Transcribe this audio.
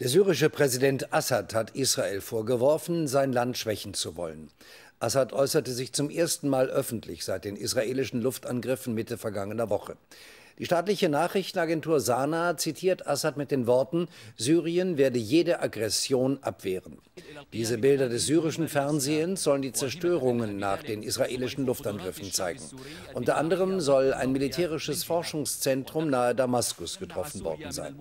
Der syrische Präsident Assad hat Israel vorgeworfen, sein Land schwächen zu wollen. Assad äußerte sich zum ersten Mal öffentlich seit den israelischen Luftangriffen Mitte vergangener Woche. Die staatliche Nachrichtenagentur Sana zitiert Assad mit den Worten, Syrien werde jede Aggression abwehren. Diese Bilder des syrischen Fernsehens sollen die Zerstörungen nach den israelischen Luftangriffen zeigen. Unter anderem soll ein militärisches Forschungszentrum nahe Damaskus getroffen worden sein.